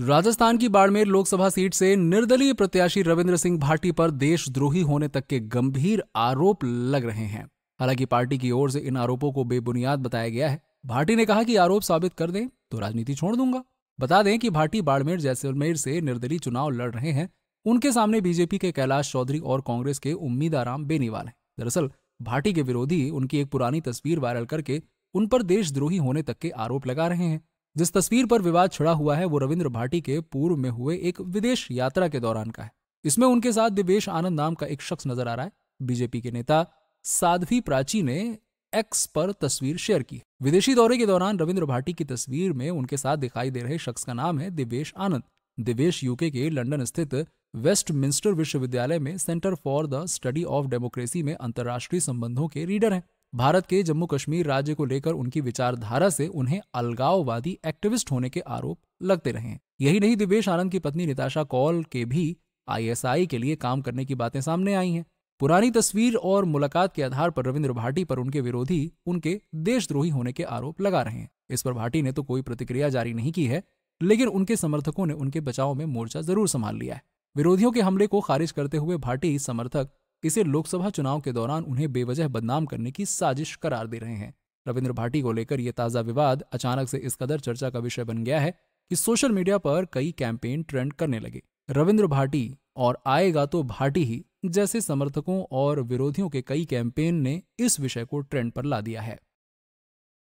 राजस्थान की बाड़मेर लोकसभा सीट से निर्दलीय प्रत्याशी रविंद्र सिंह भाटी पर देशद्रोही होने तक के गंभीर आरोप लग रहे हैं हालांकि पार्टी की ओर से इन आरोपों को बेबुनियाद बताया गया है भाटी ने कहा कि आरोप साबित कर दें तो राजनीति छोड़ दूंगा बता दें कि भाटी बाड़मेर जैसलमेर से निर्दलीय चुनाव लड़ रहे हैं उनके सामने बीजेपी के कैलाश चौधरी और कांग्रेस के उम्मीदाराम बेनीवाल हैं दरअसल भाटी के विरोधी उनकी एक पुरानी तस्वीर वायरल करके उन पर देशद्रोही होने तक के आरोप लगा रहे हैं जिस तस्वीर पर विवाद छिड़ा हुआ है वो रविंद्र भाटी के पूर्व में हुए एक विदेश यात्रा के दौरान का है इसमें उनके साथ दिवेश आनंद नाम का एक शख्स नजर आ रहा है बीजेपी के नेता साध्वी प्राची ने एक्स पर तस्वीर शेयर की विदेशी दौरे के दौरान रविंद्र भाटी की तस्वीर में उनके साथ दिखाई दे रहे शख्स का नाम है दिवेश आनंद दिवेश यूके के लंदन स्थित वेस्टमिंस्टर विश्वविद्यालय में Centre for the Study of Democracy में अंतर्राष्ट्रीय संबंधों के रीडर हैं भारत के जम्मू कश्मीर राज्य को लेकर उनकी विचारधारा से उन्हें अलगाववादी एक्टिविस्ट होने के आरोप लगते रहे यही नहीं दिवेश आनंद की पत्नी निताशा कौल के भी आईएसआई के लिए काम करने की बातें सामने आई हैं पुरानी तस्वीर और मुलाकात के आधार पर रविंद्र भाटी पर उनके विरोधी उनके देशद्रोही होने के आरोप लगा रहे हैं इस पर भाटी ने तो कोई प्रतिक्रिया जारी नहीं की है लेकिन उनके समर्थकों ने उनके बचाव में मोर्चा जरूर संभाल लिया है विरोधियों के हमले को खारिज करते हुए भाटी समर्थक इसे लोकसभा चुनाव के दौरान उन्हें बेवजह बदनाम करने की साजिश करार दे रहे हैं रविंद्र भाटी को लेकर यह ताज़ा विवाद अचानक से इस कदर चर्चा का विषय बन गया है कि सोशल मीडिया पर कई कैंपेन ट्रेंड करने लगे रविंद्र भाटी और आएगा तो भाटी ही जैसे समर्थकों और विरोधियों के कई कैंपेन ने इस विषय को ट्रेंड पर ला दिया है